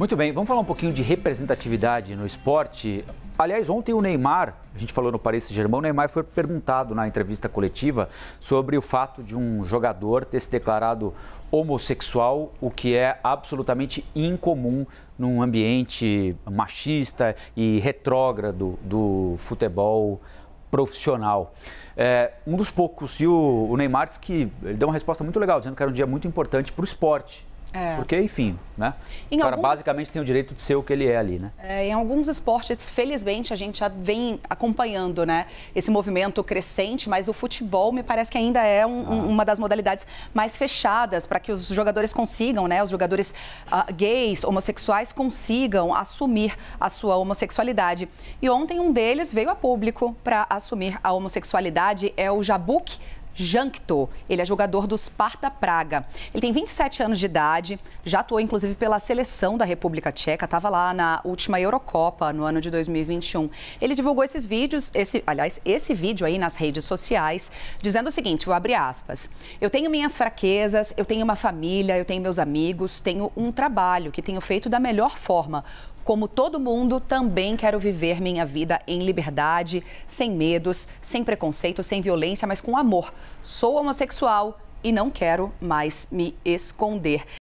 Muito bem, vamos falar um pouquinho de representatividade no esporte. Aliás, ontem o Neymar, a gente falou no Paris Saint-Germain, o Neymar foi perguntado na entrevista coletiva sobre o fato de um jogador ter se declarado homossexual, o que é absolutamente incomum num ambiente machista e retrógrado do futebol profissional. É, um dos poucos, e o, o Neymar disse que ele deu uma resposta muito legal, dizendo que era um dia muito importante para o esporte, é. Porque, enfim, né? Em o cara alguns... basicamente tem o direito de ser o que ele é ali, né? É, em alguns esportes, felizmente, a gente já vem acompanhando, né? Esse movimento crescente, mas o futebol me parece que ainda é um, ah. uma das modalidades mais fechadas para que os jogadores consigam, né? Os jogadores uh, gays, homossexuais consigam assumir a sua homossexualidade. E ontem um deles veio a público para assumir a homossexualidade, é o Jabuque Jankto. Ele é jogador do Sparta Praga. Ele tem 27 anos de idade, já atuou inclusive pela seleção da República Tcheca, estava lá na última Eurocopa no ano de 2021. Ele divulgou esses vídeos, esse, aliás, esse vídeo aí nas redes sociais, dizendo o seguinte, eu abre aspas, eu tenho minhas fraquezas, eu tenho uma família, eu tenho meus amigos, tenho um trabalho que tenho feito da melhor forma. Como todo mundo, também quero viver minha vida em liberdade, sem medos, sem preconceito, sem violência, mas com amor. Sou homossexual e não quero mais me esconder.